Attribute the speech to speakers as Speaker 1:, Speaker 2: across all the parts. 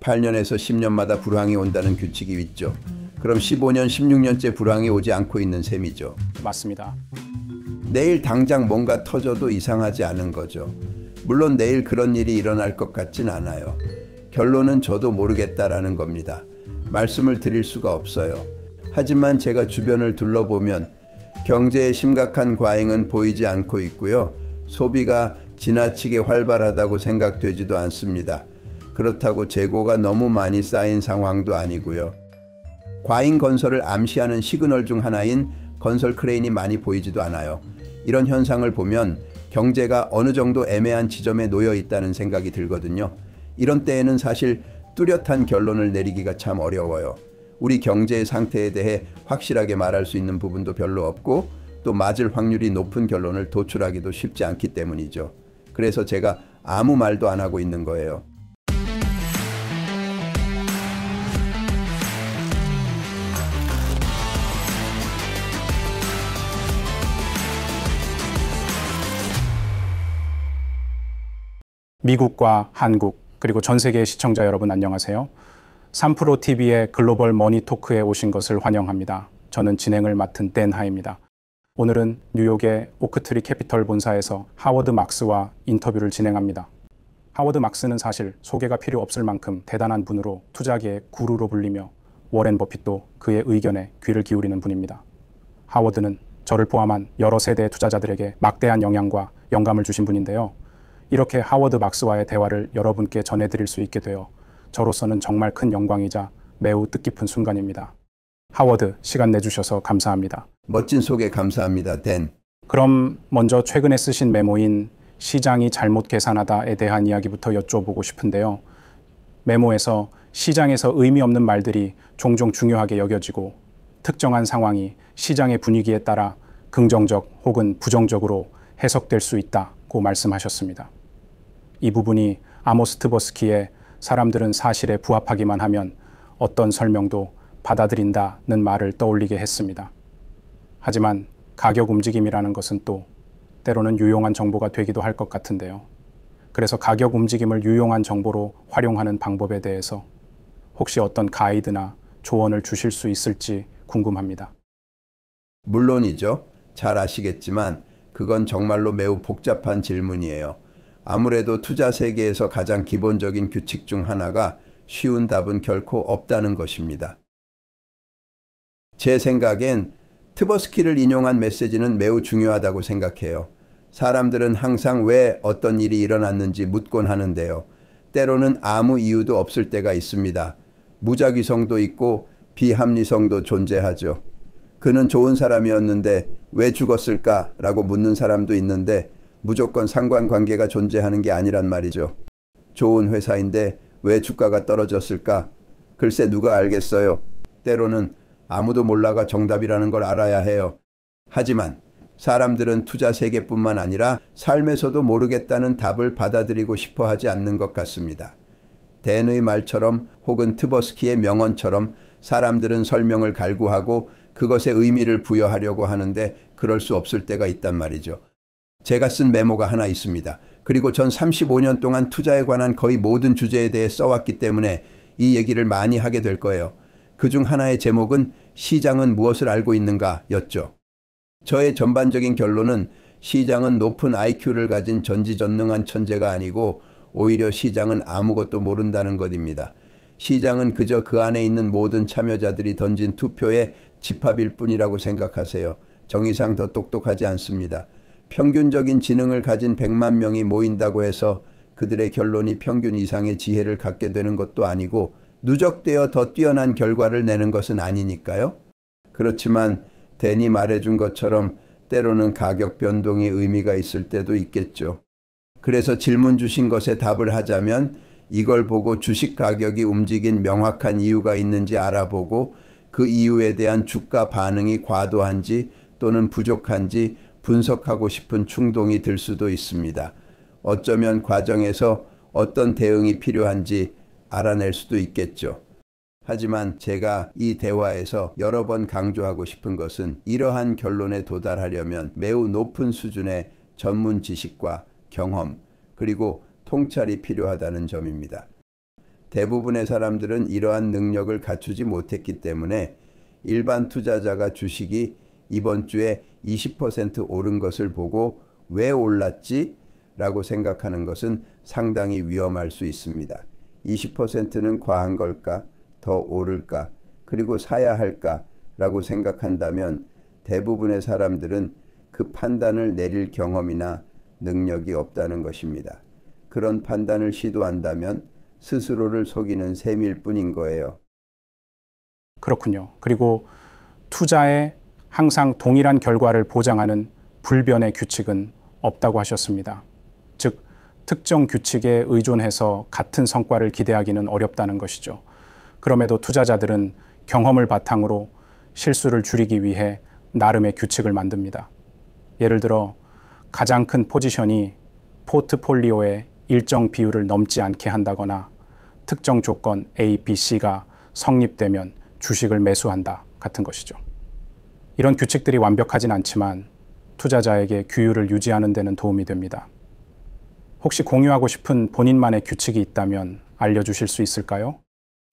Speaker 1: 8년에서 10년마다 불황이 온다는 규칙이 있죠. 그럼 15년, 16년째 불황이 오지 않고 있는 셈이죠. 맞습니다. 내일 당장 뭔가 터져도 이상하지 않은 거죠. 물론 내일 그런 일이 일어날 것 같진 않아요. 결론은 저도 모르겠다라는 겁니다. 말씀을 드릴 수가 없어요. 하지만 제가 주변을 둘러보면 경제의 심각한 과잉은 보이지 않고 있고요. 소비가 지나치게 활발하다고 생각되지도 않습니다. 그렇다고 재고가 너무 많이 쌓인 상황도 아니고요. 과잉 건설을 암시하는 시그널 중 하나인 건설 크레인이 많이 보이지도 않아요. 이런 현상을 보면 경제가 어느 정도 애매한 지점에 놓여 있다는 생각이 들거든요. 이런 때에는 사실 뚜렷한 결론을 내리기가 참 어려워요. 우리 경제의 상태에 대해 확실하게 말할 수 있는 부분도 별로 없고 또 맞을 확률이 높은 결론을 도출하기도 쉽지 않기 때문이죠. 그래서 제가 아무 말도 안 하고 있는 거예요.
Speaker 2: 미국과 한국 그리고 전 세계의 시청자 여러분 안녕하세요. 3프로 TV의 글로벌 머니 토크에 오신 것을 환영합니다. 저는 진행을 맡은 댄 하입니다. 오늘은 뉴욕의 오크트리 캐피털 본사에서 하워드 막스와 인터뷰를 진행합니다. 하워드 막스는 사실 소개가 필요 없을 만큼 대단한 분으로 투자계의 구루로 불리며 워렌 버핏도 그의 의견에 귀를 기울이는 분입니다. 하워드는 저를 포함한 여러 세대의 투자자들에게 막대한 영향과 영감을 주신 분인데요. 이렇게 하워드 박스와의 대화를 여러분께 전해드릴 수 있게 되어 저로서는 정말 큰 영광이자 매우 뜻깊은 순간입니다. 하워드, 시간 내주셔서 감사합니다. 멋진 소개 감사합니다, 댄. 그럼 먼저 최근에 쓰신 메모인 시장이 잘못 계산하다에 대한 이야기부터 여쭤보고 싶은데요. 메모에서 시장에서 의미 없는 말들이 종종 중요하게 여겨지고 특정한 상황이 시장의 분위기에 따라 긍정적 혹은 부정적으로 해석될 수 있다고 말씀하셨습니다. 이 부분이 아모스 트버스키의 사람들은 사실에 부합하기만 하면 어떤 설명도 받아들인다는 말을 떠올리게 했습니다. 하지만 가격 움직임이라는 것은 또 때로는 유용한 정보가 되기도 할 것 같은데요. 그래서 가격 움직임을 유용한 정보로 활용하는 방법에 대해서
Speaker 1: 혹시 어떤 가이드나 조언을 주실 수 있을지 궁금합니다. 물론이죠. 잘 아시겠지만 그건 정말로 매우 복잡한 질문이에요. 아무래도 투자 세계에서 가장 기본적인 규칙 중 하나가 쉬운 답은 결코 없다는 것입니다. 제 생각엔 트버스키를 인용한 메시지는 매우 중요하다고 생각해요. 사람들은 항상 왜 어떤 일이 일어났는지 묻곤 하는데요. 때로는 아무 이유도 없을 때가 있습니다. 무작위성도 있고 비합리성도 존재하죠. 그는 좋은 사람이었는데 왜 죽었을까라고 묻는 사람도 있는데 무조건 상관관계가 존재하는 게 아니란 말이죠. 좋은 회사인데 왜 주가가 떨어졌을까? 글쎄 누가 알겠어요. 때로는 아무도 몰라가 정답이라는 걸 알아야 해요. 하지만 사람들은 투자 세계뿐만 아니라 삶에서도 모르겠다는 답을 받아들이고 싶어 하지 않는 것 같습니다. 댄의 말처럼 혹은 트버스키의 명언처럼 사람들은 설명을 갈구하고 그것의 의미를 부여하려고 하는데 그럴 수 없을 때가 있단 말이죠. 제가 쓴 메모가 하나 있습니다. 그리고 전 35년 동안 투자에 관한 거의 모든 주제에 대해 써왔기 때문에 이 얘기를 많이 하게 될 거예요. 그 중 하나의 제목은 시장은 무엇을 알고 있는가 였죠. 저의 전반적인 결론은 시장은 높은 IQ를 가진 전지전능한 천재가 아니고 오히려 시장은 아무것도 모른다는 것입니다. 시장은 그저 그 안에 있는 모든 참여자들이 던진 투표의 집합일 뿐이라고 생각하세요. 정의상 더 똑똑하지 않습니다. 평균적인 지능을 가진 100만 명이 모인다고 해서 그들의 결론이 평균 이상의 지혜를 갖게 되는 것도 아니고 누적되어 더 뛰어난 결과를 내는 것은 아니니까요. 그렇지만 대니 말해준 것처럼 때로는 가격 변동이 의미가 있을 때도 있겠죠. 그래서 질문 주신 것에 답을 하자면 이걸 보고 주식 가격이 움직인 명확한 이유가 있는지 알아보고 그 이유에 대한 주가 반응이 과도한지 또는 부족한지 분석하고 싶은 충동이 들 수도 있습니다. 어쩌면 과정에서 어떤 대응이 필요한지 알아낼 수도 있겠죠. 하지만 제가 이 대화에서 여러 번 강조하고 싶은 것은 이러한 결론에 도달하려면 매우 높은 수준의 전문 지식과 경험, 그리고 통찰이 필요하다는 점입니다. 대부분의 사람들은 이러한 능력을 갖추지 못했기 때문에 일반 투자자가 주식이 이번 주에 20% 오른 것을 보고 왜 올랐지? 라고 생각하는 것은 상당히 위험할 수 있습니다. 20%는 과한 걸까? 더 오를까? 그리고 사야 할까? 라고 생각한다면 대부분의 사람들은 그 판단을 내릴 경험이나 능력이 없다는 것입니다. 그런 판단을 시도한다면 스스로를 속이는 셈일 뿐인 거예요.
Speaker 2: 그렇군요. 그리고 투자에 항상 동일한 결과를 보장하는 불변의 규칙은 없다고 하셨습니다. 즉, 특정 규칙에 의존해서 같은 성과를 기대하기는 어렵다는 것이죠. 그럼에도 투자자들은 경험을 바탕으로 실수를 줄이기 위해 나름의 규칙을 만듭니다. 예를 들어 가장 큰 포지션이 포트폴리오의 일정 비율을 넘지 않게 한다거나 특정 조건 A, B, C가 성립되면 주식을 매수한다 같은 것이죠. 이런 규칙들이 완벽하진 않지만 투자자에게 규율을 유지하는 데는 도움이 됩니다. 혹시 공유하고 싶은 본인만의 규칙이 있다면 알려주실 수 있을까요?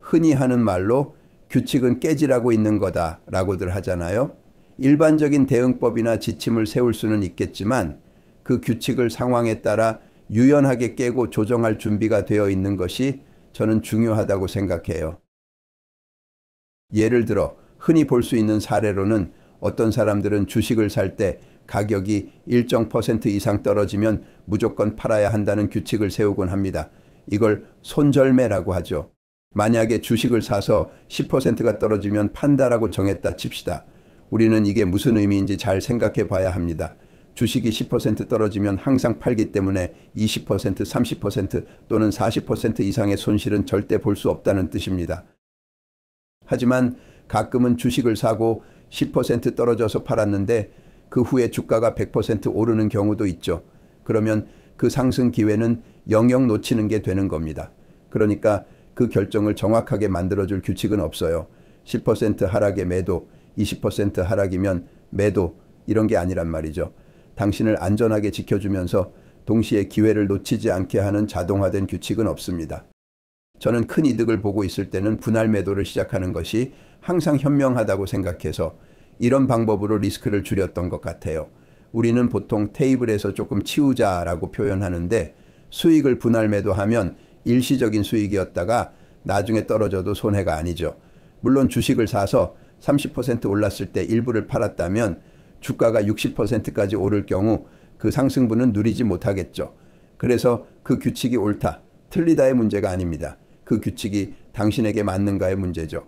Speaker 1: 흔히 하는 말로 규칙은 깨지라고 있는 거다 라고들 하잖아요. 일반적인 대응법이나 지침을 세울 수는 있겠지만 그 규칙을 상황에 따라 유연하게 깨고 조정할 준비가 되어 있는 것이 저는 중요하다고 생각해요. 예를 들어 흔히 볼 수 있는 사례로는 어떤 사람들은 주식을 살 때 가격이 일정 퍼센트 이상 떨어지면 무조건 팔아야 한다는 규칙을 세우곤 합니다. 이걸 손절매라고 하죠. 만약에 주식을 사서 10%가 떨어지면 판다라고 정했다 칩시다. 우리는 이게 무슨 의미인지 잘 생각해 봐야 합니다. 주식이 10% 떨어지면 항상 팔기 때문에 20%, 30% 또는 40% 이상의 손실은 절대 볼 수 없다는 뜻입니다. 하지만 가끔은 주식을 사고 10% 떨어져서 팔았는데 그 후에 주가가 100% 오르는 경우도 있죠. 그러면 그 상승 기회는 영영 놓치는 게 되는 겁니다. 그러니까 그 결정을 정확하게 만들어줄 규칙은 없어요. 10%하락에 매도, 20% 하락이면 매도 이런 게 아니란 말이죠. 당신을 안전하게 지켜주면서 동시에 기회를 놓치지 않게 하는 자동화된 규칙은 없습니다. 저는 큰 이득을 보고 있을 때는 분할 매도를 시작하는 것이 항상 현명하다고 생각해서 이런 방법으로 리스크를 줄였던 것 같아요. 우리는 보통 테이블에서 조금 치우자라고 표현하는데 수익을 분할 매도하면 일시적인 수익이었다가 나중에 떨어져도 손해가 아니죠. 물론 주식을 사서 30% 올랐을 때 일부를 팔았다면 주가가 60%까지 오를 경우 그 상승분은 누리지 못하겠죠. 그래서 그 규칙이 옳다, 틀리다의 문제가 아닙니다. 그 규칙이 당신에게 맞는가의 문제죠.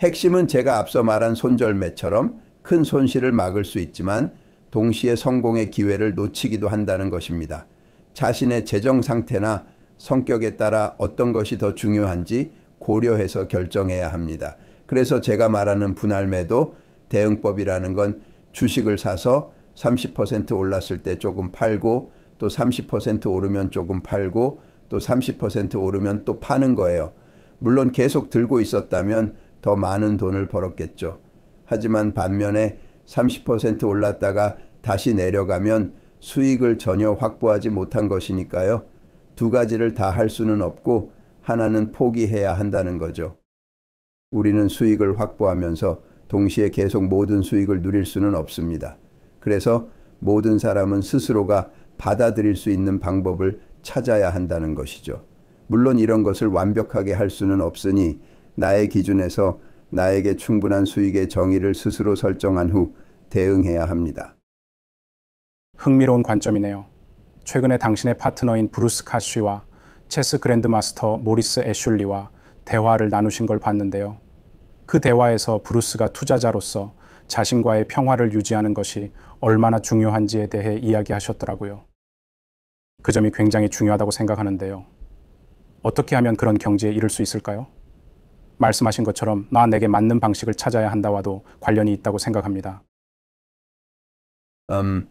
Speaker 1: 핵심은 제가 앞서 말한 손절매처럼 큰 손실을 막을 수 있지만 동시에 성공의 기회를 놓치기도 한다는 것입니다. 자신의 재정 상태나 성격에 따라 어떤 것이 더 중요한지 고려해서 결정해야 합니다. 그래서 제가 말하는 분할매도 대응법이라는 건 주식을 사서 30% 올랐을 때 조금 팔고 또 30% 오르면 조금 팔고 또 30% 오르면 또 파는 거예요. 물론 계속 들고 있었다면 더 많은 돈을 벌었겠죠. 하지만 반면에 30% 올랐다가 다시 내려가면 수익을 전혀 확보하지 못한 것이니까요. 두 가지를 다 할 수는 없고 하나는 포기해야 한다는 거죠. 우리는 수익을 확보하면서 동시에 계속 모든 수익을 누릴 수는 없습니다. 그래서 모든 사람은 스스로가 받아들일 수 있는 방법을 찾아야 한다는 것이죠. 물론 이런 것을 완벽하게 할 수는 없으니 나의 기준에서 나에게 충분한 수익의 정의를 스스로 설정한 후 대응해야 합니다. 흥미로운 관점이네요. 최근에
Speaker 2: 당신의 파트너인 브루스 카쉬와 체스 그랜드마스터 모리스 애슐리와 대화를 나누신 걸 봤는데요. 그 대화에서 브루스가 투자자로서 자신과의 평화를 유지하는 것이 얼마나 중요한지에 대해 이야기하셨더라고요. 그 점이 굉장히 중요하다고 생각하는데요. 어떻게 하면 그런 경지에 이를 수 있을까요? 말씀하신 것처럼 나 내게 맞는 방식을 찾아야 한다와도 관련이 있다고 생각합니다.
Speaker 1: 음,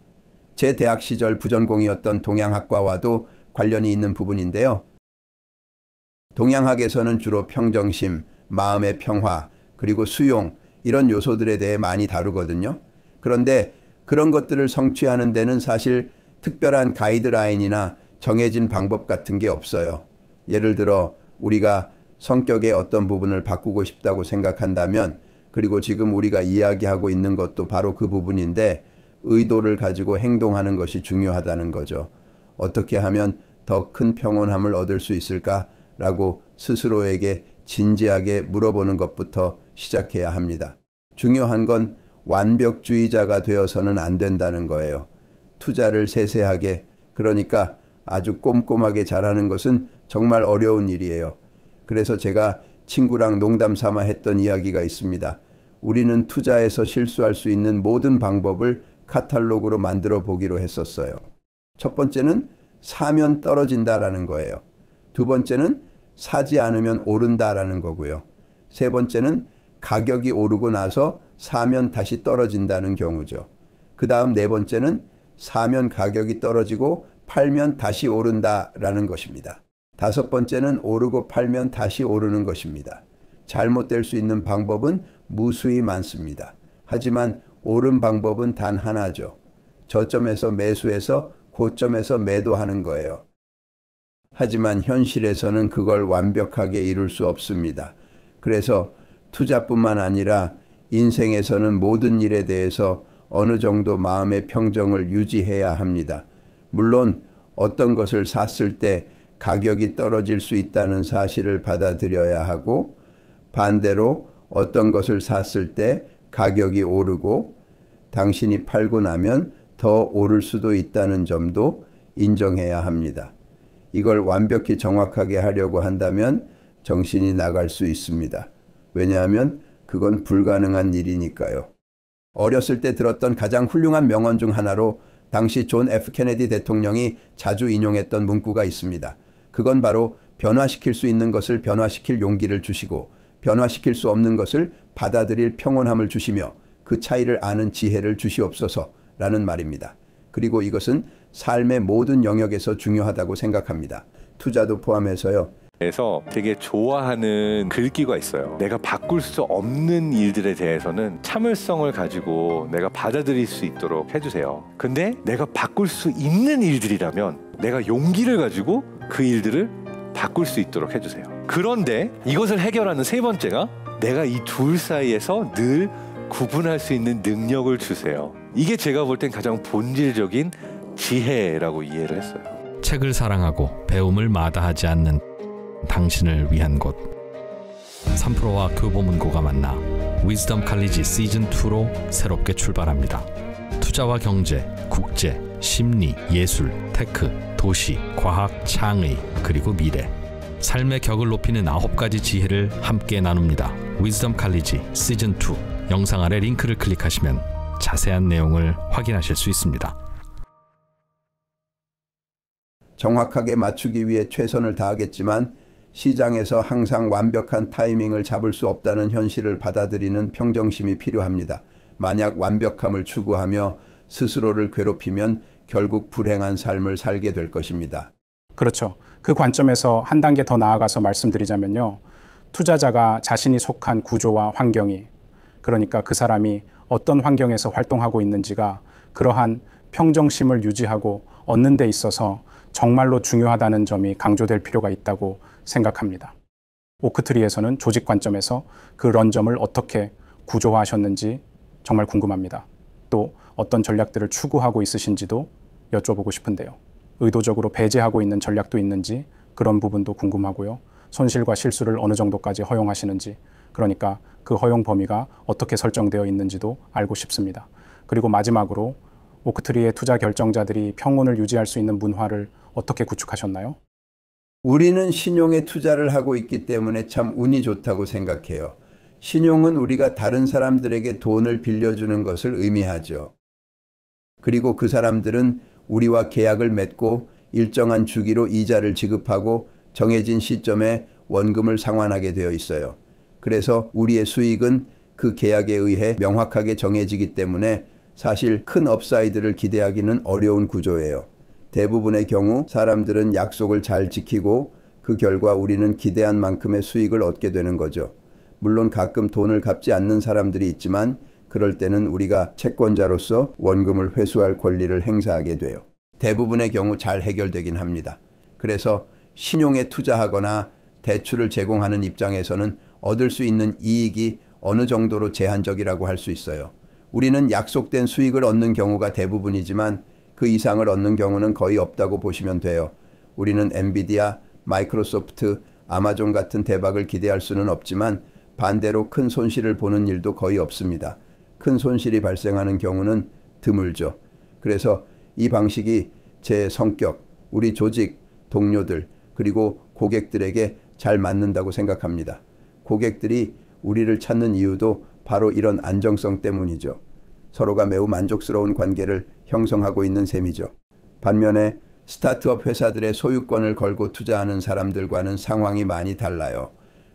Speaker 1: 제 대학 시절 부전공이었던 동양학과와도 관련이 있는 부분인데요. 동양학에서는 주로 평정심, 마음의 평화, 그리고 수용 이런 요소들에 대해 많이 다루거든요. 그런데 그런 것들을 성취하는 데는 사실 특별한 가이드라인이나 정해진 방법 같은 게 없어요. 예를 들어 우리가 성격의 어떤 부분을 바꾸고 싶다고 생각한다면 그리고 지금 우리가 이야기하고 있는 것도 바로 그 부분인데 의도를 가지고 행동하는 것이 중요하다는 거죠. 어떻게 하면 더 큰 평온함을 얻을 수 있을까라고 스스로에게 진지하게 물어보는 것부터 시작해야 합니다. 중요한 건 완벽주의자가 되어서는 안 된다는 거예요. 투자를 세세하게, 그러니까 아주 꼼꼼하게 잘하는 것은 정말 어려운 일이에요. 그래서 제가 친구랑 농담 삼아 했던 이야기가 있습니다. 우리는 투자에서 실수할 수 있는 모든 방법을 카탈로그로 만들어 보기로 했었어요. 첫 번째는 사면 떨어진다라는 거예요. 두 번째는 사지 않으면 오른다라는 거고요. 세 번째는 가격이 오르고 나서 사면 다시 떨어진다는 경우죠. 그 다음 네 번째는 사면 가격이 떨어지고 팔면 다시 오른다라는 것입니다. 다섯 번째는 오르고 팔면 다시 오르는 것입니다. 잘못될 수 있는 방법은 무수히 많습니다. 하지만 옳은 방법은 단 하나죠. 저점에서 매수해서 고점에서 매도하는 거예요. 하지만 현실에서는 그걸 완벽하게 이룰 수 없습니다. 그래서 투자뿐만 아니라 인생에서는 모든 일에 대해서 어느 정도 마음의 평정을 유지해야 합니다. 물론 어떤 것을 샀을 때 가격이 떨어질 수 있다는 사실을 받아들여야 하고 반대로 어떤 것을 샀을 때 가격이 오르고 당신이 팔고 나면 더 오를 수도 있다는 점도 인정해야 합니다. 이걸 완벽히 정확하게 하려고 한다면 정신이 나갈 수 있습니다. 왜냐하면 그건 불가능한 일이니까요. 어렸을 때 들었던 가장 훌륭한 명언 중 하나로 당시 존 F 케네디 대통령이 자주 인용했던 문구가 있습니다. 그건 바로 변화시킬 수 있는 것을 변화시킬 용기를 주시고 변화시킬 수 없는 것을 받아들일 평온함을 주시며 그 차이를 아는 지혜를 주시옵소서라는 말입니다. 그리고 이것은 삶의 모든 영역에서 중요하다고 생각합니다. 투자도 포함해서요.
Speaker 2: 에서 되게 좋아하는 글귀가 있어요. 내가 바꿀 수 없는 일들에 대해서는 참을성을 가지고 내가 받아들일 수 있도록 해주세요. 근데 내가 바꿀 수 있는 일들이라면 내가 용기를 가지고 그 일들을 바꿀 수 있도록 해주세요. 그런데 이것을 해결하는 세 번째가 내가 이 둘 사이에서 늘 구분할 수 있는 능력을 주세요. 이게 제가 볼 땐 가장 본질적인 지혜라고 이해를 했어요. 책을 사랑하고 배움을 마다하지 않는 당신을 위한 곳. 3프로와 교보문고가 그 만나 위즈덤 칼리지 시즌 2로 새롭게 출발합니다. 투자와 경제, 국제, 심리, 예술, 테크, 도시, 과학, 창의, 그리고 미래. 삶의 격을 높이는 아홉 가지 지혜를 함께 나눕니다. 위즈덤 칼리지 시즌 2 영상 아래 링크를 클릭하시면 자세한 내용을 확인하실 수 있습니다.
Speaker 1: 정확하게 맞추기 위해 최선을 다하겠지만 시장에서 항상 완벽한 타이밍을 잡을 수 없다는 현실을 받아들이는 평정심이 필요합니다. 만약 완벽함을 추구하며 스스로를 괴롭히면 결국 불행한 삶을 살게 될 것입니다. 그렇죠. 그 관점에서 한 단계 더 나아가서 말씀드리자면요.
Speaker 2: 투자자가 자신이 속한 구조와 환경이 그러니까 그 사람이 어떤 환경에서 활동하고 있는지가 그러한 평정심을 유지하고 얻는 데 있어서 정말로 중요하다는 점이 강조될 필요가 있다고 생각합니다. 오크트리에서는 조직 관점에서 그 런점을 어떻게 구조화하셨는지 정말 궁금합니다. 또 어떤 전략들을 추구하고 있으신지도 여쭤보고 싶은데요. 의도적으로 배제하고 있는 전략도 있는지 그런 부분도 궁금하고요. 손실과 실수를 어느 정도까지 허용하시는지 그러니까 그 허용 범위가 어떻게 설정되어 있는지도 알고 싶습니다. 그리고 마지막으로 오크트리의 투자 결정자들이 평온을 유지할 수 있는 문화를
Speaker 1: 어떻게 구축하셨나요? 우리는 신용에 투자를 하고 있기 때문에 참 운이 좋다고 생각해요. 신용은 우리가 다른 사람들에게 돈을 빌려주는 것을 의미하죠. 그리고 그 사람들은 우리와 계약을 맺고 일정한 주기로 이자를 지급하고 정해진 시점에 원금을 상환하게 되어 있어요. 그래서 우리의 수익은 그 계약에 의해 명확하게 정해지기 때문에 사실 큰 업사이드를 기대하기는 어려운 구조예요. 대부분의 경우 사람들은 약속을 잘 지키고 그 결과 우리는 기대한 만큼의 수익을 얻게 되는 거죠. 물론 가끔 돈을 갚지 않는 사람들이 있지만 그럴 때는 우리가 채권자로서 원금을 회수할 권리를 행사하게 돼요. 대부분의 경우 잘 해결되긴 합니다. 그래서 신용에 투자하거나 대출을 제공하는 입장에서는 얻을 수 있는 이익이 어느 정도로 제한적이라고 할 수 있어요. 우리는 약속된 수익을 얻는 경우가 대부분이지만 그 이상을 얻는 경우는 거의 없다고 보시면 돼요. 우리는 엔비디아, 마이크로소프트, 아마존 같은 대박을 기대할 수는 없지만 반대로 큰 손실을 보는 일도 거의 없습니다. 큰 손실이 발생하는 경우는 드물죠. 그래서 이 방식이 제 성격, 우리 조직, 동료들, 그리고 고객들에게 잘 맞는다고 생각합니다. 고객들이 우리를 찾는 이유도 바로 이런 안정성 때문이죠. 서로가 매우 만족스러운 관계를 형성하고 있는 셈이죠. 반면에 스타트업 회사들의 소유권을 걸고 투자하는 사람들과는 상황이 많이 달라요.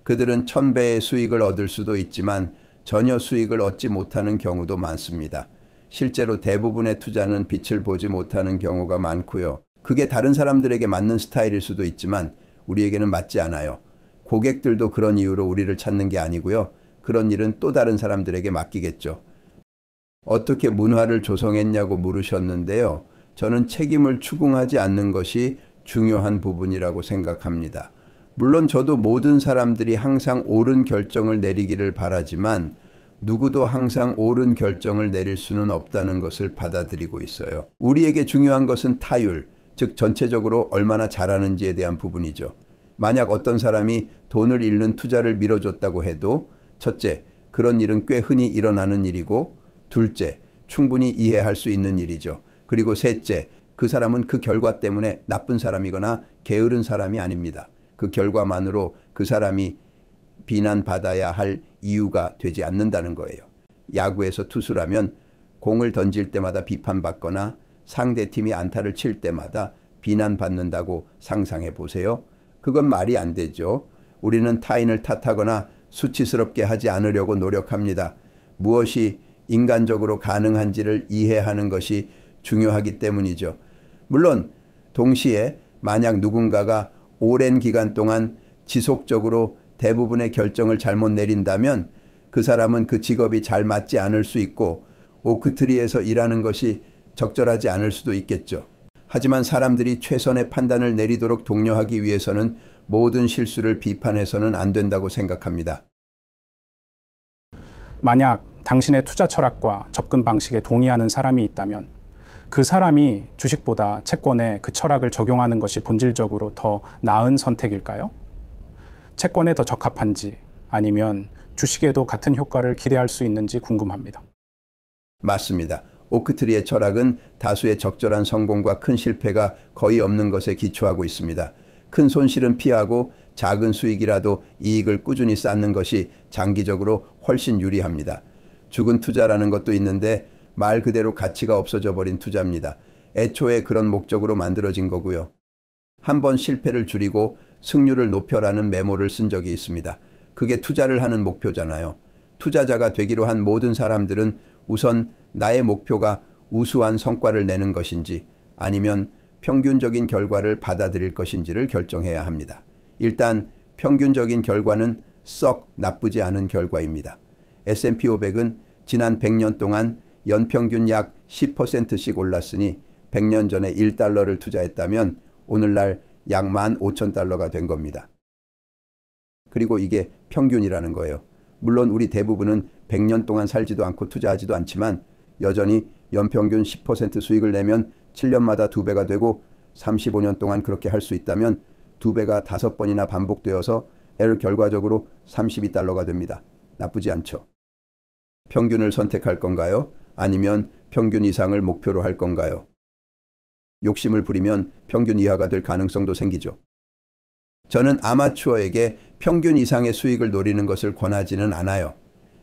Speaker 1: 그들은 천배의 수익을 얻을 수도 있지만 전혀 수익을 얻지 못하는 경우도 많습니다. 실제로 대부분의 투자는 빛을 보지 못하는 경우가 많고요. 그게 다른 사람들에게 맞는 스타일일 수도 있지만 우리에게는 맞지 않아요. 고객들도 그런 이유로 우리를 찾는 게 아니고요. 그런 일은 또 다른 사람들에게 맡기겠죠. 어떻게 문화를 조성했냐고 물으셨는데요. 저는 책임을 추궁하지 않는 것이 중요한 부분이라고 생각합니다. 물론 저도 모든 사람들이 항상 옳은 결정을 내리기를 바라지만 누구도 항상 옳은 결정을 내릴 수는 없다는 것을 받아들이고 있어요. 우리에게 중요한 것은 타율, 즉 전체적으로 얼마나 잘하는지에 대한 부분이죠. 만약 어떤 사람이 돈을 잃는 투자를 밀어줬다고 해도 첫째, 그런 일은 꽤 흔히 일어나는 일이고 둘째, 충분히 이해할 수 있는 일이죠. 그리고 셋째, 그 사람은 그 결과 때문에 나쁜 사람이거나 게으른 사람이 아닙니다. 그 결과만으로 그 사람이 비난받아야 할 이유가 되지 않는다는 거예요. 야구에서 투수라면 공을 던질 때마다 비판받거나 상대팀이 안타를 칠 때마다 비난받는다고 상상해 보세요. 그건 말이 안 되죠. 우리는 타인을 탓하거나 수치스럽게 하지 않으려고 노력합니다. 무엇이 인간적으로 가능한지를 이해하는 것이 중요하기 때문이죠. 물론 동시에 만약 누군가가 오랜 기간 동안 지속적으로 대부분의 결정을 잘못 내린다면 그 사람은 그 직업이 잘 맞지 않을 수 있고 오크트리에서 일하는 것이 적절하지 않을 수도 있겠죠. 하지만 사람들이 최선의 판단을 내리도록 독려하기 위해서는 모든 실수를 비판해서는 안 된다고 생각합니다.
Speaker 2: 만약 당신의 투자 철학과 접근 방식에 동의하는 사람이 있다면 그 사람이 주식보다 채권에 그 철학을 적용하는 것이 본질적으로 더 나은 선택일까요? 채권에 더 적합한지
Speaker 1: 아니면 주식에도 같은 효과를 기대할 수 있는지 궁금합니다. 맞습니다. 오크트리의 철학은 다수의 적절한 성공과 큰 실패가 거의 없는 것에 기초하고 있습니다. 큰 손실은 피하고 작은 수익이라도 이익을 꾸준히 쌓는 것이 장기적으로 훨씬 유리합니다. 죽은 투자라는 것도 있는데 말 그대로 가치가 없어져 버린 투자입니다. 애초에 그런 목적으로 만들어진 거고요. 한 번 실패를 줄이고 승률을 높여라는 메모를 쓴 적이 있습니다. 그게 투자를 하는 목표잖아요. 투자자가 되기로 한 모든 사람들은 우선 나의 목표가 우수한 성과를 내는 것인지 아니면 평균적인 결과를 받아들일 것인지를 결정해야 합니다. 일단 평균적인 결과는 썩 나쁘지 않은 결과입니다. S&P 500은 지난 100년 동안 연평균 약 10%씩 올랐으니 100년 전에 1달러를 투자했다면 오늘날 약 15,000달러가 된 겁니다. 그리고 이게 평균이라는 거예요. 물론 우리 대부분은 100년 동안 살지도 않고 투자하지도 않지만 여전히 연평균 10% 수익을 내면 7년마다 2배가 되고 35년 동안 그렇게 할 수 있다면 2배가 5번이나 반복되어서 애 결과적으로 32달러가 됩니다. 나쁘지 않죠. 평균을 선택할 건가요? 아니면 평균 이상을 목표로 할 건가요? 욕심을 부리면 평균 이하가 될 가능성도 생기죠. 저는 아마추어에게 평균 이상의 수익을 노리는 것을 권하지는 않아요.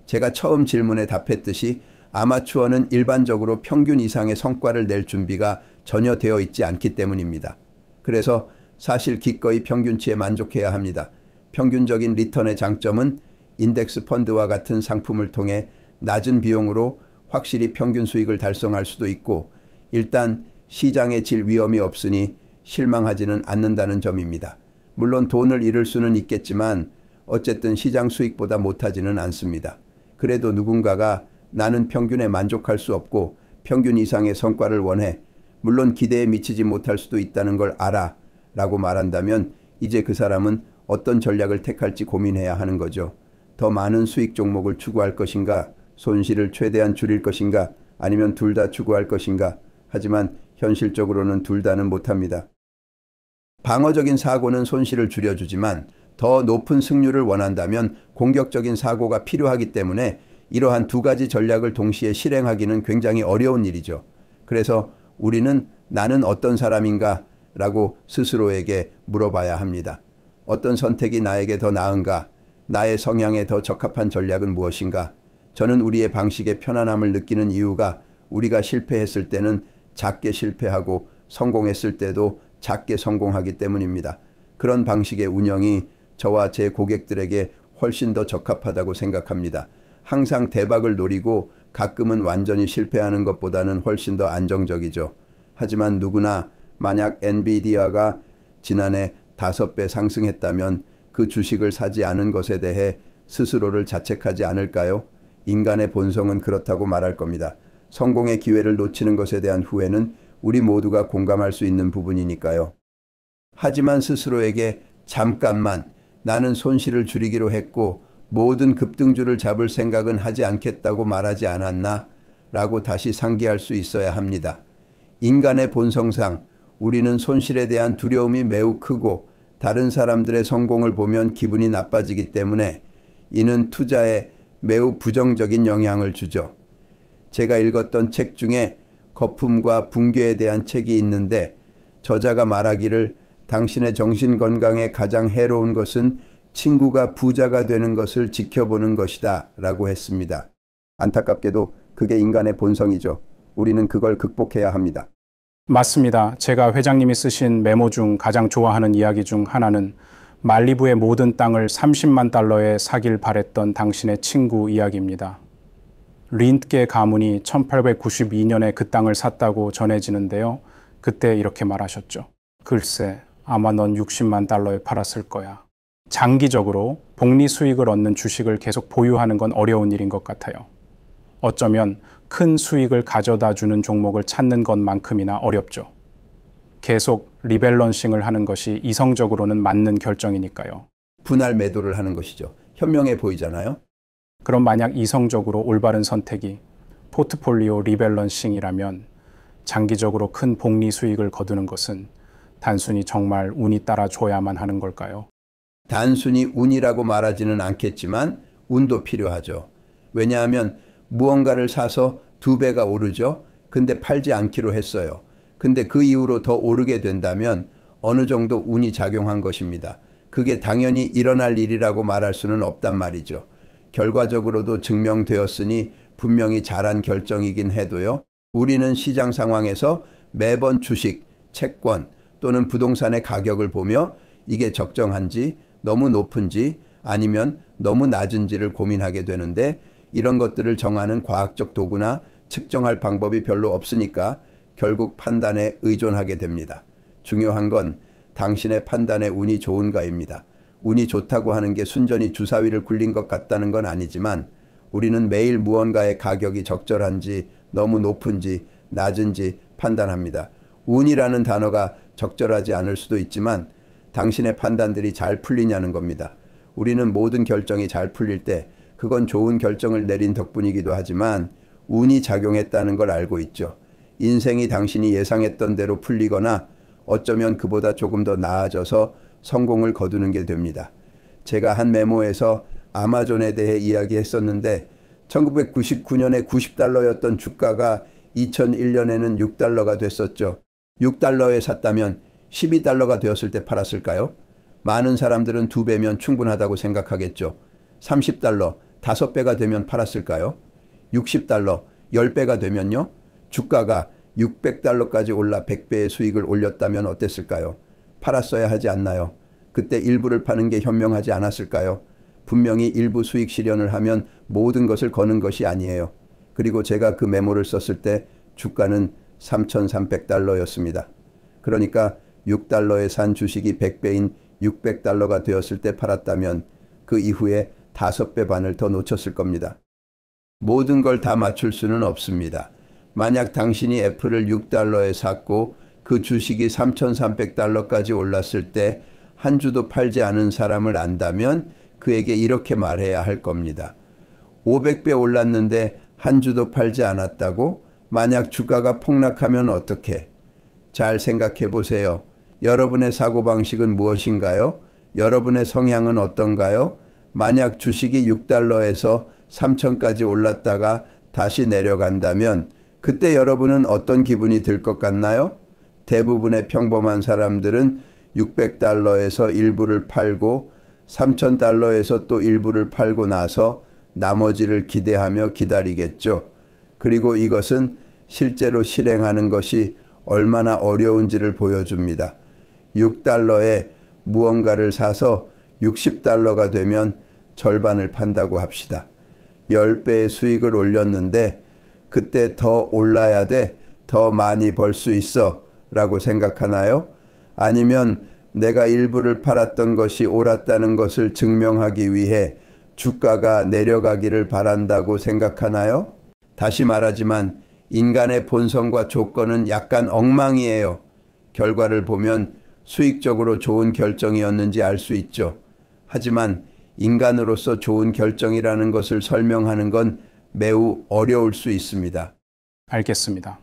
Speaker 1: 제가 처음 질문에 답했듯이 아마추어는 일반적으로 평균 이상의 성과를 낼 준비가 전혀 되어 있지 않기 때문입니다. 그래서 사실 기꺼이 평균치에 만족해야 합니다. 평균적인 리턴의 장점은 인덱스 펀드와 같은 상품을 통해 낮은 비용으로 확실히 평균 수익을 달성할 수도 있고 일단 시장에 질 위험이 없으니 실망하지는 않는다는 점입니다. 물론 돈을 잃을 수는 있겠지만 어쨌든 시장 수익보다 못하지는 않습니다. 그래도 누군가가 나는 평균에 만족할 수 없고 평균 이상의 성과를 원해 물론 기대에 미치지 못할 수도 있다는 걸 알아 라고 말한다면 이제 그 사람은 어떤 전략을 택할지 고민해야 하는 거죠. 더 많은 수익 종목을 추구할 것인가 손실을 최대한 줄일 것인가 아니면 둘 다 추구할 것인가 하지만 현실적으로는 둘 다는 못합니다. 방어적인 사고는 손실을 줄여주지만 더 높은 승률을 원한다면 공격적인 사고가 필요하기 때문에 이러한 두 가지 전략을 동시에 실행하기는 굉장히 어려운 일이죠. 그래서 우리는 나는 어떤 사람인가 라고 스스로에게 물어봐야 합니다. 어떤 선택이 나에게 더 나은가? 나의 성향에 더 적합한 전략은 무엇인가? 저는 우리의 방식에 편안함을 느끼는 이유가 우리가 실패했을 때는 작게 실패하고 성공했을 때도 작게 성공하기 때문입니다. 그런 방식의 운영이 저와 제 고객들에게 훨씬 더 적합하다고 생각합니다. 항상 대박을 노리고 가끔은 완전히 실패하는 것보다는 훨씬 더 안정적이죠. 하지만 누구나 만약 엔비디아가 지난해 5배 상승했다면 그 주식을 사지 않은 것에 대해 스스로를 자책하지 않을까요? 인간의 본성은 그렇다고 말할 겁니다. 성공의 기회를 놓치는 것에 대한 후회는 우리 모두가 공감할 수 있는 부분이니까요. 하지만 스스로에게 잠깐만 나는 손실을 줄이기로 했고 모든 급등주를 잡을 생각은 하지 않겠다고 말하지 않았나 라고 다시 상기할 수 있어야 합니다. 인간의 본성상 우리는 손실에 대한 두려움이 매우 크고 다른 사람들의 성공을 보면 기분이 나빠지기 때문에 이는 투자에 매우 부정적인 영향을 주죠. 제가 읽었던 책 중에 거품과 붕괴에 대한 책이 있는데 저자가 말하기를 당신의 정신 건강에 가장 해로운 것은 친구가 부자가 되는 것을 지켜보는 것이다 라고 했습니다. 안타깝게도 그게 인간의 본성이죠. 우리는 그걸 극복해야 합니다.
Speaker 2: 맞습니다. 제가 회장님이 쓰신 메모 중 가장 좋아하는 이야기 중 하나는 말리부의 모든 땅을 30만 달러에 사길 바랬던 당신의 친구 이야기입니다. 린트계 가문이 1892년에 그 땅을 샀다고 전해지는데요. 그때 이렇게 말하셨죠. 글쎄, 아마 넌 60만 달러에 팔았을 거야. 장기적으로 복리 수익을 얻는 주식을 계속 보유하는 건 어려운 일인 것 같아요. 어쩌면 큰 수익을 가져다 주는 종목을 찾는 것만큼이나 어렵죠. 계속 리밸런싱을 하는 것이 이성적으로는 맞는 결정이니까요. 분할 매도를 하는 것이죠. 현명해 보이잖아요. 그럼 만약 이성적으로 올바른 선택이 포트폴리오 리밸런싱이라면 장기적으로 큰 복리 수익을 거두는 것은 단순히
Speaker 1: 정말 운이 따라줘야만 하는 걸까요? 단순히 운이라고 말하지는 않겠지만 운도 필요하죠. 왜냐하면 무언가를 사서 두 배가 오르죠. 근데 팔지 않기로 했어요. 근데 그 이후로 더 오르게 된다면 어느 정도 운이 작용한 것입니다. 그게 당연히 일어날 일이라고 말할 수는 없단 말이죠. 결과적으로도 증명되었으니 분명히 잘한 결정이긴 해도요. 우리는 시장 상황에서 매번 주식, 채권 또는 부동산의 가격을 보며 이게 적정한지 너무 높은지 아니면 너무 낮은지를 고민하게 되는데 이런 것들을 정하는 과학적 도구나 측정할 방법이 별로 없으니까 결국 판단에 의존하게 됩니다. 중요한 건 당신의 판단에 운이 좋은가입니다. 운이 좋다고 하는 게 순전히 주사위를 굴린 것 같다는 건 아니지만 우리는 매일 무언가의 가격이 적절한지 너무 높은지 낮은지 판단합니다. 운이라는 단어가 적절하지 않을 수도 있지만 당신의 판단들이 잘 풀리냐는 겁니다. 우리는 모든 결정이 잘 풀릴 때 그건 좋은 결정을 내린 덕분이기도 하지만 운이 작용했다는 걸 알고 있죠. 인생이 당신이 예상했던 대로 풀리거나 어쩌면 그보다 조금 더 나아져서 성공을 거두는 게 됩니다. 제가 한 메모에서 아마존에 대해 이야기했었는데 1999년에 90달러였던 주가가 2001년에는 6달러가 됐었죠. 6달러에 샀다면 12달러가 되었을 때 팔았을까요? 많은 사람들은 두 배면 충분하다고 생각하겠죠. 30달러, 5배가 되면 팔았을까요? 60달러, 10배가 되면요? 주가가 600달러까지 올라 100배의 수익을 올렸다면 어땠을까요? 팔았어야 하지 않나요? 그때 일부를 파는 게 현명하지 않았을까요? 분명히 일부 수익 실현을 하면 모든 것을 거는 것이 아니에요. 그리고 제가 그 메모를 썼을 때 주가는 3,300달러였습니다. 그러니까 6달러에 산 주식이 100배인 600달러가 되었을 때 팔았다면 그 이후에 5배 반을 더 놓쳤을 겁니다. 모든 걸 다 맞출 수는 없습니다. 만약 당신이 애플을 6달러에 샀고 그 주식이 3,300달러까지 올랐을 때 한 주도 팔지 않은 사람을 안다면 그에게 이렇게 말해야 할 겁니다. 500배 올랐는데 한 주도 팔지 않았다고? 만약 주가가 폭락하면 어떻게? 잘 생각해 보세요. 여러분의 사고방식은 무엇인가요? 여러분의 성향은 어떤가요? 만약 주식이 6달러에서 3천까지 올랐다가 다시 내려간다면 그때 여러분은 어떤 기분이 들 것 같나요? 대부분의 평범한 사람들은 600달러에서 일부를 팔고 3,000달러에서 또 일부를 팔고 나서 나머지를 기대하며 기다리겠죠. 그리고 이것은 실제로 실행하는 것이 얼마나 어려운지를 보여줍니다. 6달러에 무언가를 사서 60달러가 되면 절반을 판다고 합시다. 10배의 수익을 올렸는데 그때 더 올라야 돼. 더 많이 벌 수 있어. 라고 생각하나요? 아니면 내가 일부를 팔았던 것이 옳았다는 것을 증명하기 위해 주가가 내려가기를 바란다고 생각하나요? 다시 말하지만 인간의 본성과 조건은 약간 엉망이에요. 결과를 보면 수익적으로 좋은 결정이었는지 알 수 있죠. 하지만 인간으로서 좋은 결정이라는 것을 설명하는 건 매우 어려울 수 있습니다.
Speaker 2: 알겠습니다.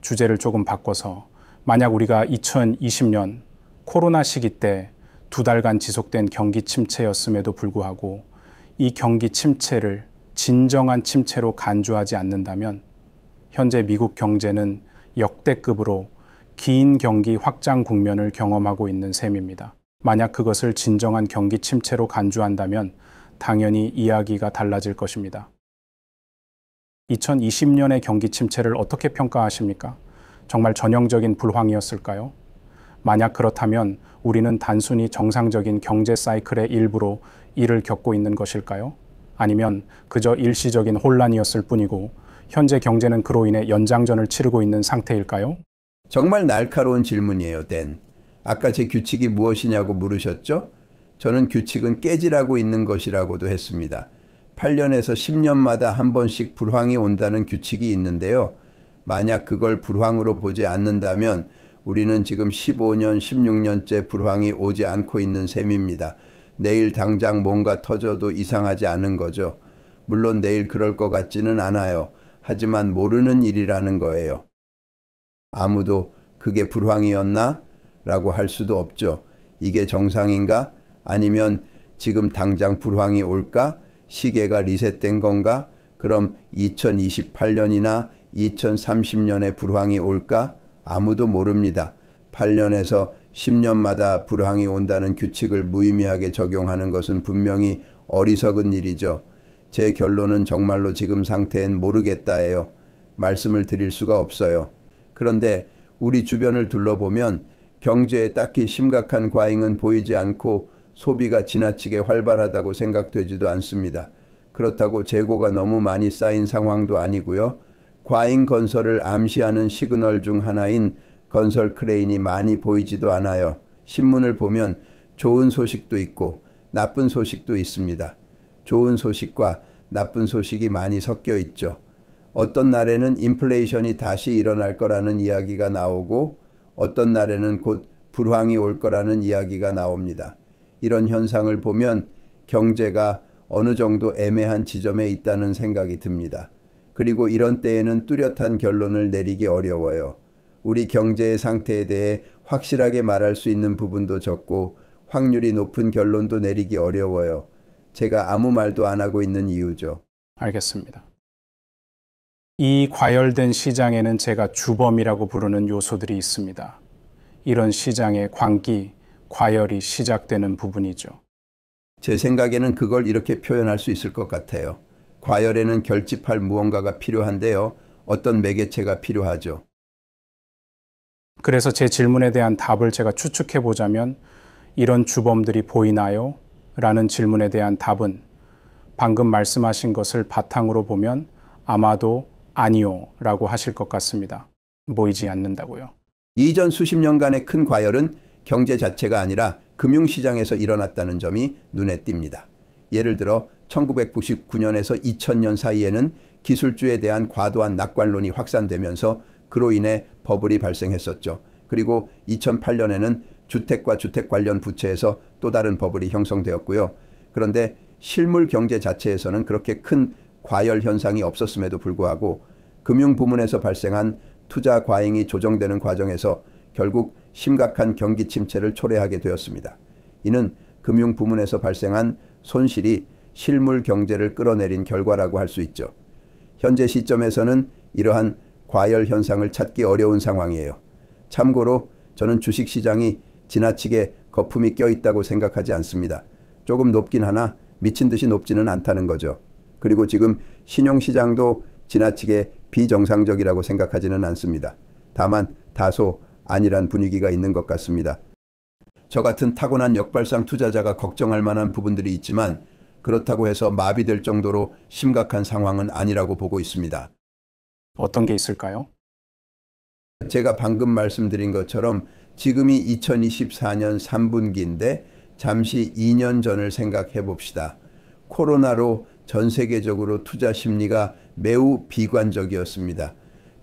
Speaker 2: 주제를 조금 바꿔서 만약 우리가 2020년 코로나 시기 때 두 달간 지속된 경기 침체였음에도 불구하고 이 경기 침체를 진정한 침체로 간주하지 않는다면 현재 미국 경제는 역대급으로 긴 경기 확장 국면을 경험하고 있는 셈입니다. 만약 그것을 진정한 경기 침체로 간주한다면 당연히 이야기가 달라질 것입니다. 2020년의 경기 침체를 어떻게 평가하십니까? 정말 전형적인 불황이었을까요? 만약 그렇다면 우리는 단순히 정상적인 경제 사이클의 일부로 이를 겪고 있는 것일까요? 아니면 그저 일시적인 혼란이었을 뿐이고 현재 경제는 그로 인해
Speaker 1: 연장전을 치르고 있는 상태일까요? 정말 날카로운 질문이에요, 댄. 아까 제 규칙이 무엇이냐고 물으셨죠? 저는 규칙은 깨지라고 있는 것이라고도 했습니다. 8년에서 10년마다 한 번씩 불황이 온다는 규칙이 있는데요. 만약 그걸 불황으로 보지 않는다면 우리는 지금 15년, 16년째 불황이 오지 않고 있는 셈입니다. 내일 당장 뭔가 터져도 이상하지 않은 거죠. 물론 내일 그럴 것 같지는 않아요. 하지만 모르는 일이라는 거예요. 아무도 그게 불황이었나? 라고 할 수도 없죠. 이게 정상인가? 아니면 지금 당장 불황이 올까? 시계가 리셋된 건가? 그럼 2028년이나 2030년에 불황이 올까? 아무도 모릅니다. 8년에서 10년마다 불황이 온다는 규칙을 무의미하게 적용하는 것은 분명히 어리석은 일이죠. 제 결론은 정말로 지금 상태엔 모르겠다예요. 말씀을 드릴 수가 없어요. 그런데 우리 주변을 둘러보면 경제에 딱히 심각한 과잉은 보이지 않고 소비가 지나치게 활발하다고 생각되지도 않습니다. 그렇다고 재고가 너무 많이 쌓인 상황도 아니고요. 과잉 건설을 암시하는 시그널 중 하나인 건설 크레인이 많이 보이지도 않아요. 신문을 보면 좋은 소식도 있고 나쁜 소식도 있습니다. 좋은 소식과 나쁜 소식이 많이 섞여 있죠. 어떤 날에는 인플레이션이 다시 일어날 거라는 이야기가 나오고 어떤 날에는 곧 불황이 올 거라는 이야기가 나옵니다. 이런 현상을 보면 경제가 어느 정도 애매한 지점에 있다는 생각이 듭니다. 그리고 이런 때에는 뚜렷한 결론을 내리기 어려워요. 우리 경제의 상태에 대해 확실하게 말할 수 있는 부분도 적고 확률이 높은 결론도 내리기 어려워요. 제가 아무 말도 안 하고 있는 이유죠. 알겠습니다.
Speaker 2: 이 과열된 시장에는 제가 주범이라고 부르는 요소들이 있습니다. 이런 시장의 광기,
Speaker 1: 과열이 시작되는 부분이죠. 제 생각에는 그걸 이렇게 표현할 수 있을 것 같아요. 과열에는 결집할 무언가가 필요한데요. 어떤 매개체가 필요하죠.
Speaker 2: 그래서 제 질문에 대한 답을 제가 추측해 보자면 이런 주범들이 보이나요? 라는 질문에 대한 답은 방금 말씀하신 것을 바탕으로 보면 아마도 아니요 라고 하실
Speaker 1: 것 같습니다. 보이지 않는다고요. 이전 수십 년간의 큰 과열은 경제 자체가 아니라 금융시장에서 일어났다는 점이 눈에 띕니다. 예를 들어 1999년에서 2000년 사이에는 기술주에 대한 과도한 낙관론이 확산되면서 그로 인해 버블이 발생했었죠. 그리고 2008년에는 주택과 주택 관련 부채에서 또 다른 버블이 형성되었고요. 그런데 실물 경제 자체에서는 그렇게 큰 과열 현상이 없었음에도 불구하고 금융 부문에서 발생한 투자 과잉이 조정되는 과정에서 결국 심각한 경기 침체를 초래하게 되었습니다. 이는 금융 부문에서 발생한 손실이 실물 경제를 끌어내린 결과라고 할 수 있죠. 현재 시점에서는 이러한 과열 현상을 찾기 어려운 상황이에요. 참고로 저는 주식 시장이 지나치게 거품이 껴있다고 생각하지 않습니다. 조금 높긴 하나 미친 듯이 높지는 않다는 거죠. 그리고 지금 신용시장도 지나치게 비정상적이라고 생각하지는 않습니다. 다만 다소 아니란 분위기가 있는 것 같습니다. 저 같은 타고난 역발상 투자자가 걱정할 만한 부분들이 있지만 그렇다고 해서 마비될 정도로 심각한 상황은 아니라고 보고 있습니다. 어떤 게 있을까요? 제가 방금 말씀드린 것처럼 지금이 2024년 3분기인데 잠시 2년 전을 생각해 봅시다. 코로나로 전 세계적으로 투자 심리가 매우 비관적이었습니다.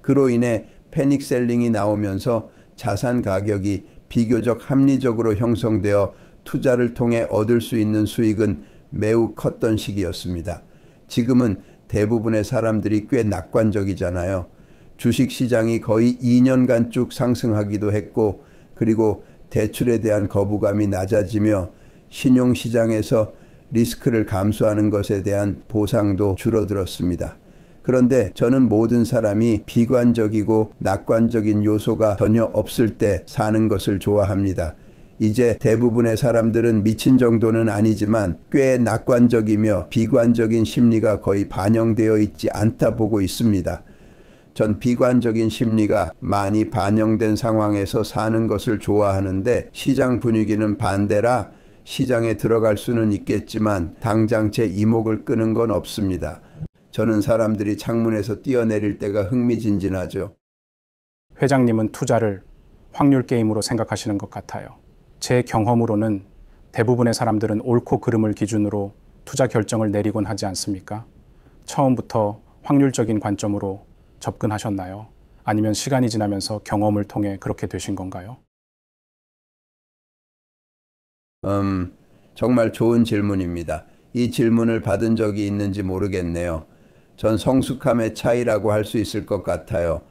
Speaker 1: 그로 인해 패닉 셀링이 나오면서 자산 가격이 비교적 합리적으로 형성되어 투자를 통해 얻을 수 있는 수익은 매우 컸던 시기였습니다. 지금은 대부분의 사람들이 꽤 낙관적이잖아요. 주식 시장이 거의 2년간 쭉 상승하기도 했고, 그리고 대출에 대한 거부감이 낮아지며 신용시장에서 리스크를 감수하는 것에 대한 보상도 줄어들었습니다. 그런데 저는 모든 사람이 비관적이고 낙관적인 요소가 전혀 없을 때 사는 것을 좋아합니다. 이제 대부분의 사람들은 미친 정도는 아니지만 꽤 낙관적이며 비관적인 심리가 거의 반영되어 있지 않다 보고 있습니다. 전 비관적인 심리가 많이 반영된 상황에서 사는 것을 좋아하는데 시장 분위기는 반대라 시장에 들어갈 수는 있겠지만 당장 제 이목을 끄는 건 없습니다. 저는 사람들이 창문에서 뛰어내릴 때가 흥미진진하죠. 회장님은 투자를 확률 게임으로 생각하시는 것 같아요.
Speaker 2: 제 경험으로는 대부분의 사람들은 옳고 그름을 기준으로 투자 결정을 내리곤 하지 않습니까? 처음부터 확률적인 관점으로 접근하셨나요? 아니면 시간이 지나면서 경험을 통해 그렇게 되신 건가요?
Speaker 1: 음, 정말 좋은 질문입니다. 이 질문을 받은 적이 있는지 모르겠네요. 전 성숙함의 차이라고 할 수 있을 것 같아요.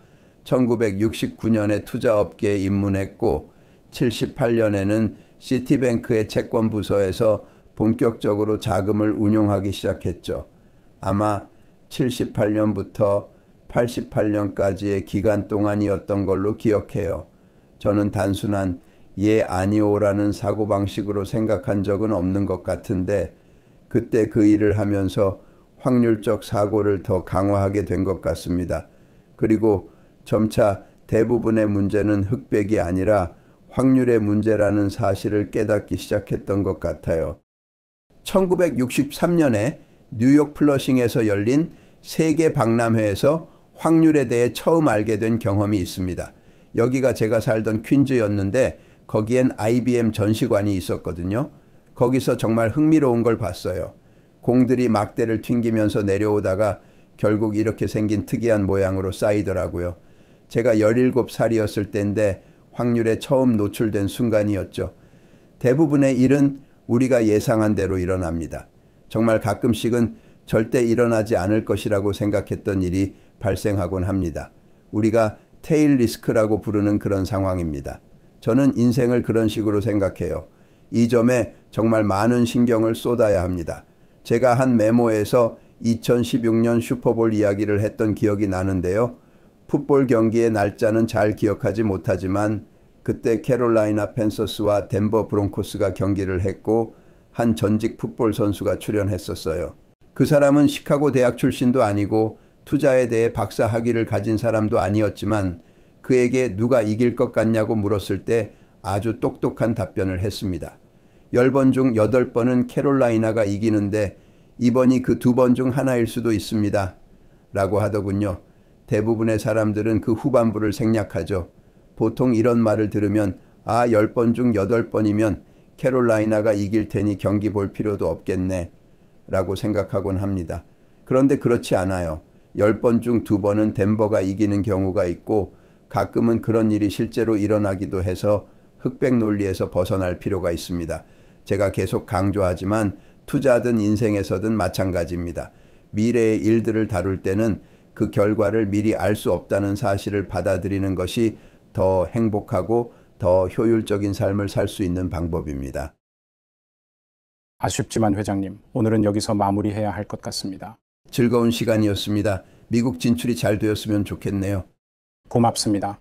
Speaker 1: 1969년에 투자업계에 입문했고 78년에는 시티뱅크의 채권 부서에서 본격적으로 자금을 운용하기 시작했죠. 아마 78년부터 88년까지의 기간 동안이었던 걸로 기억해요. 저는 단순한 예 아니오라는 사고방식으로 생각한 적은 없는 것 같은데 그때 그 일을 하면서 확률적 사고를 더 강화하게 된 것 같습니다. 그리고 점차 대부분의 문제는 흑백이 아니라 확률의 문제라는 사실을 깨닫기 시작했던 것 같아요. 1963년에 뉴욕 플러싱에서 열린 세계 박람회에서 확률에 대해 처음 알게 된 경험이 있습니다. 여기가 제가 살던 퀸즈였는데 거기엔 IBM 전시관이 있었거든요. 거기서 정말 흥미로운 걸 봤어요. 공들이 막대를 튕기면서 내려오다가 결국 이렇게 생긴 특이한 모양으로 쌓이더라고요. 제가 17살이었을 때인데 확률에 처음 노출된 순간이었죠. 대부분의 일은 우리가 예상한 대로 일어납니다. 정말 가끔씩은 절대 일어나지 않을 것이라고 생각했던 일이 발생하곤 합니다. 우리가 테일 리스크라고 부르는 그런 상황입니다. 저는 인생을 그런 식으로 생각해요. 이 점에 정말 많은 신경을 쏟아야 합니다. 제가 한 메모에서 2016년 슈퍼볼 이야기를 했던 기억이 나는데요. 풋볼 경기의 날짜는 잘 기억하지 못하지만 그때 캐롤라이나 펜서스와 덴버 브롱코스가 경기를 했고 한 전직 풋볼 선수가 출연했었어요. 그 사람은 시카고 대학 출신도 아니고 투자에 대해 박사 학위를 가진 사람도 아니었지만 그에게 누가 이길 것 같냐고 물었을 때 아주 똑똑한 답변을 했습니다. 10번 중 8번은 캐롤라이나가 이기는데 이번이 그 두 번 중 하나일 수도 있습니다. 라고 하더군요. 대부분의 사람들은 그 후반부를 생략하죠. 보통 이런 말을 들으면 아 10번 중 8번이면 캐롤라이나가 이길 테니 경기 볼 필요도 없겠네 라고 생각하곤 합니다. 그런데 그렇지 않아요. 10번 중 두번은 덴버가 이기는 경우가 있고 가끔은 그런 일이 실제로 일어나기도 해서 흑백 논리에서 벗어날 필요가 있습니다. 제가 계속 강조하지만 투자든 인생에서든 마찬가지입니다. 미래의 일들을 다룰 때는 그 결과를 미리 알 수 없다는 사실을 받아들이는 것이 더 행복하고 더 효율적인 삶을 살 수 있는 방법입니다. 아쉽지만 회장님, 오늘은 여기서 마무리해야 할 것 같습니다. 즐거운 시간이었습니다. 미국 진출이 잘 되었으면 좋겠네요. 고맙습니다.